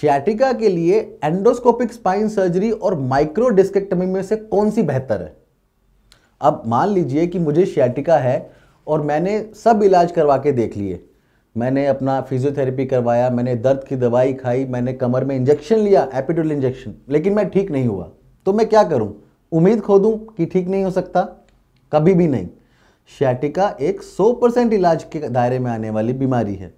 sciatica के लिए endoscopic spine surgery और माइक्रो डिस्केक्टमी में से कौन सी बेहतर है अब मान लीजिए कि मुझे शैटिका है और मैंने सब इलाज करवा के देख लिए मैंने अपना फिजियोथेरेपी करवाया मैंने दर्द की दवाई खाई मैंने कमर में इंजेक्शन लिया एपिडोल इंजेक्शन लेकिन मैं ठीक नहीं हुआ तो मैं क्या करूं उम्मीद खो दूं कि ठीक नहीं हो सकता कभी भी नहीं शैटिका एक 100 परसेंट इलाज के दायरे में आने वाली बीमारी है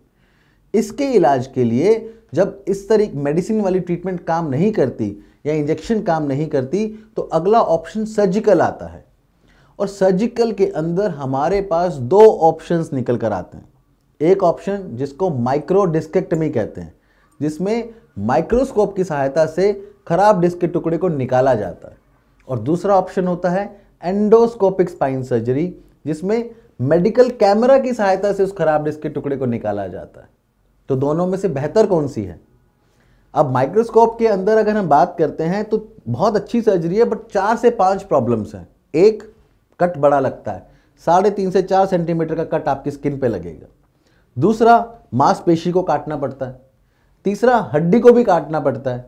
इसके इलाज के लिए जब इस तरह मेडिसिन वाली ट्रीटमेंट काम नहीं करती या इंजेक्शन काम नहीं करती तो अगला ऑप्शन सर्जिकल आता है और सर्जिकल के अंदर हमारे पास दो ऑप्शंस निकल कर आते हैं एक ऑप्शन जिसको माइक्रो डिस्केक्टमी कहते हैं जिसमें माइक्रोस्कोप की सहायता से खराब डिस्क के टुकड़े को निकाला जाता है और दूसरा ऑप्शन होता है एंडोस्कोपिक स्पाइन सर्जरी जिसमें मेडिकल कैमरा की सहायता से उस खराब डिस्क के टुकड़े को निकाला जाता है तो दोनों में से बेहतर कौन सी है अब माइक्रोस्कोप के अंदर अगर हम बात करते हैं तो बहुत अच्छी सर्जरी है बट चार से पांच प्रॉब्लम्स हैं एक कट बड़ा लगता है साढ़े तीन से चार सेंटीमीटर का कट आपकी स्किन पे लगेगा दूसरा मांसपेशी को काटना पड़ता है तीसरा हड्डी को भी काटना पड़ता है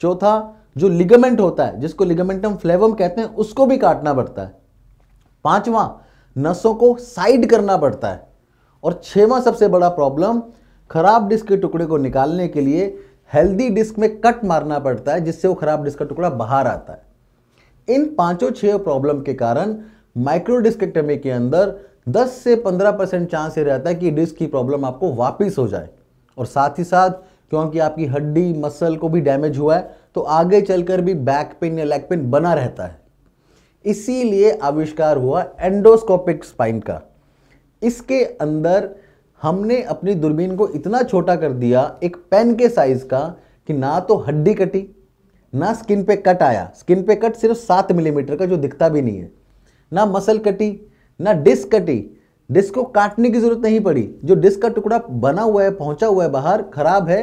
चौथा जो लिगामेंट होता है जिसको लिगामेंटम फ्लेवम कहते हैं उसको भी काटना पड़ता है पांचवा नसों को साइड करना पड़ता है और छवा सबसे बड़ा प्रॉब्लम खराब डिस्क के टुकड़े को निकालने के लिए हेल्दी डिस्क में कट मारना पड़ता है जिससे वो खराब डिस्क का टुकड़ा बाहर आता है इन पांचों छह प्रॉब्लम के कारण माइक्रो डिस्केक्टमी के अंदर 10 से 15 परसेंट चांस ये रहता है कि डिस्क की प्रॉब्लम आपको वापस हो जाए और साथ ही साथ क्योंकि आपकी हड्डी मसल को भी डैमेज हुआ है तो आगे चलकर भी बैक पेन या लेग पेन बना रहता है इसीलिए आविष्कार हुआ एंडोस्कोपिक स्पाइन का इसके अंदर हमने अपनी दूरबीन को इतना छोटा कर दिया एक पेन के साइज का कि ना तो हड्डी कटी ना स्किन पे कट आया स्किन पे कट सिर्फ सात मिलीमीटर का जो दिखता भी नहीं है ना मसल कटी ना डिस्क कटी डिस्क को काटने की जरूरत नहीं पड़ी जो डिस्क का टुकड़ा बना हुआ है पहुंचा हुआ है बाहर खराब है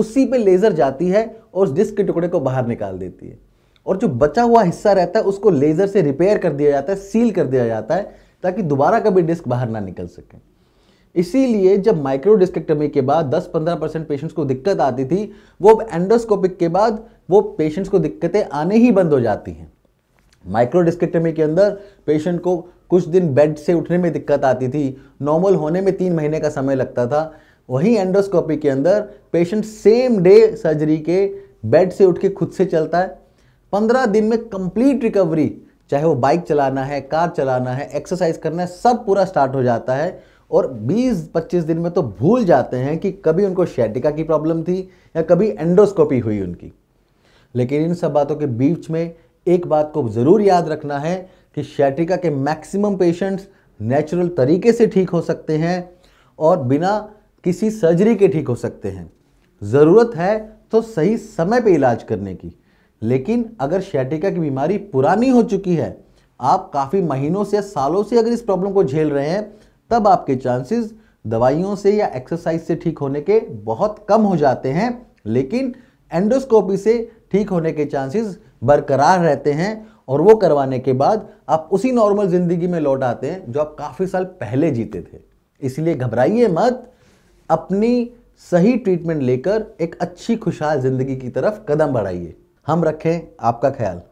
उसी पे लेज़र जाती है और उस डिस्क के टुकड़े को बाहर निकाल देती है और जो बचा हुआ हिस्सा रहता है उसको लेज़र से रिपेयर कर दिया जाता है सील कर दिया जाता है ताकि दोबारा कभी डिस्क बाहर ना निकल सके इसीलिए जब माइक्रो के बाद 10-15 परसेंट पेशेंट्स को दिक्कत आती थी वो अब एंडोस्कोपिक के बाद वो पेशेंट्स को दिक्कतें आने ही बंद हो जाती हैं माइक्रो के अंदर पेशेंट को कुछ दिन बेड से उठने में दिक्कत आती थी नॉर्मल होने में तीन महीने का समय लगता था वहीं एंडोस्कोपी के अंदर पेशेंट सेम डे सर्जरी के बेड से उठ के खुद से चलता है पंद्रह दिन में कंप्लीट रिकवरी चाहे वो बाइक चलाना है कार चलाना है एक्सरसाइज करना है सब पूरा स्टार्ट हो जाता है और 20-25 दिन में तो भूल जाते हैं कि कभी उनको शैटिका की प्रॉब्लम थी या कभी एंडोस्कोपी हुई उनकी लेकिन इन सब बातों के बीच में एक बात को ज़रूर याद रखना है कि शैटिका के मैक्सिमम पेशेंट्स नेचुरल तरीके से ठीक हो सकते हैं और बिना किसी सर्जरी के ठीक हो सकते हैं ज़रूरत है तो सही समय पर इलाज करने की लेकिन अगर शैटिका की बीमारी पुरानी हो चुकी है आप काफ़ी महीनों से सालों से अगर इस प्रॉब्लम को झेल रहे हैं तब आपके चांसेस दवाइयों से या एक्सरसाइज से ठीक होने के बहुत कम हो जाते हैं लेकिन एंडोस्कोपी से ठीक होने के चांसेस बरकरार रहते हैं और वो करवाने के बाद आप उसी नॉर्मल ज़िंदगी में लौट आते हैं जो आप काफ़ी साल पहले जीते थे इसलिए घबराइए मत अपनी सही ट्रीटमेंट लेकर एक अच्छी खुशहाल ज़िंदगी की तरफ कदम बढ़ाइए हम रखें आपका ख्याल